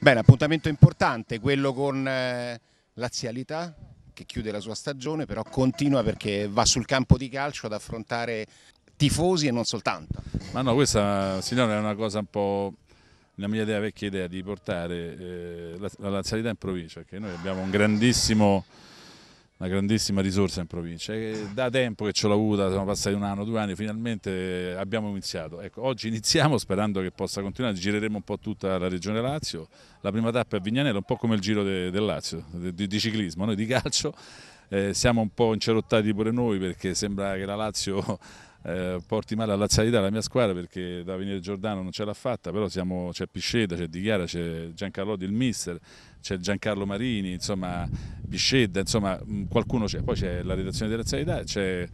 Bene, appuntamento importante, quello con eh, Lazialità che chiude la sua stagione, però continua perché va sul campo di calcio ad affrontare tifosi e non soltanto. Ma no, questa signora è una cosa un po' la mia idea, vecchia idea di portare eh, la, la lazialità in provincia, perché noi abbiamo un grandissimo una grandissima risorsa in provincia e da tempo che ce l'ho avuta, sono passati un anno, due anni, finalmente abbiamo iniziato. Ecco, oggi iniziamo sperando che possa continuare, gireremo un po' tutta la regione Lazio, la prima tappa è Vignanella, un po' come il giro de, del Lazio, di, di ciclismo, noi di calcio eh, siamo un po' incerottati pure noi perché sembra che la Lazio eh, porti male alla salita la mia squadra perché da venire Giordano non ce l'ha fatta, però c'è Piscetta, c'è Di Chiara, c'è Giancarlo Di il mister, c'è Giancarlo Marini, insomma Piscetta, insomma qualcuno c'è, poi c'è la redazione della Razzialità, c'è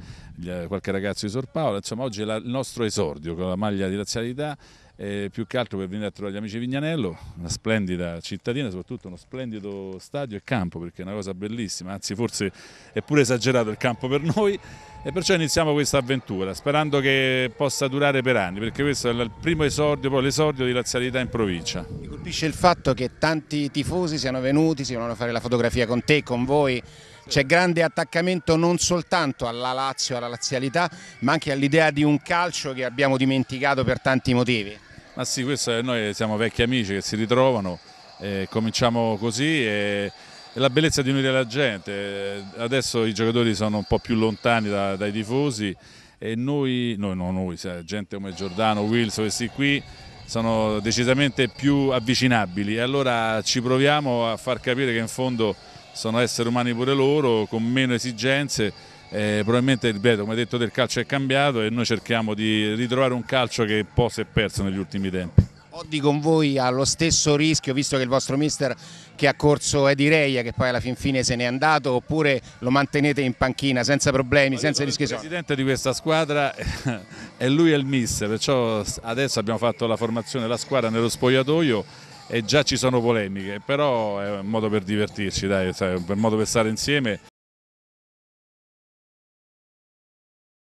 eh, qualche ragazzo di Sor Paolo, insomma oggi è la, il nostro esordio con la maglia di Razzialità eh, più che altro per venire a trovare gli amici Vignanello, una splendida cittadina, soprattutto uno splendido stadio e campo perché è una cosa bellissima, anzi forse è pure esagerato il campo per noi e perciò iniziamo questa avventura sperando che possa durare per anni perché questo è il primo esordio, poi l'esordio di razzialità in provincia. Mi colpisce il fatto che tanti tifosi siano venuti, si vogliono fare la fotografia con te, con voi, c'è grande attaccamento non soltanto alla Lazio, alla lazialità ma anche all'idea di un calcio che abbiamo dimenticato per tanti motivi. Ma sì, questo è, noi siamo vecchi amici che si ritrovano, eh, cominciamo così e è la bellezza di unire la gente. Adesso i giocatori sono un po' più lontani da, dai tifosi e noi, no, no, noi gente come Giordano, Wilson, questi qui sono decisamente più avvicinabili e allora ci proviamo a far capire che in fondo sono esseri umani pure loro, con meno esigenze. Eh, probabilmente, ripeto, come detto, del calcio è cambiato e noi cerchiamo di ritrovare un calcio che un po' si è perso negli ultimi tempi. Oddi con voi ha lo stesso rischio, visto che il vostro mister che ha corso è di Reia, che poi alla fin fine se n'è andato, oppure lo mantenete in panchina senza problemi, senza rischi? Il presidente di questa squadra è lui è il mister, perciò adesso abbiamo fatto la formazione della squadra nello spogliatoio e già ci sono polemiche, però è un modo per divertirci, dai, è un modo per stare insieme.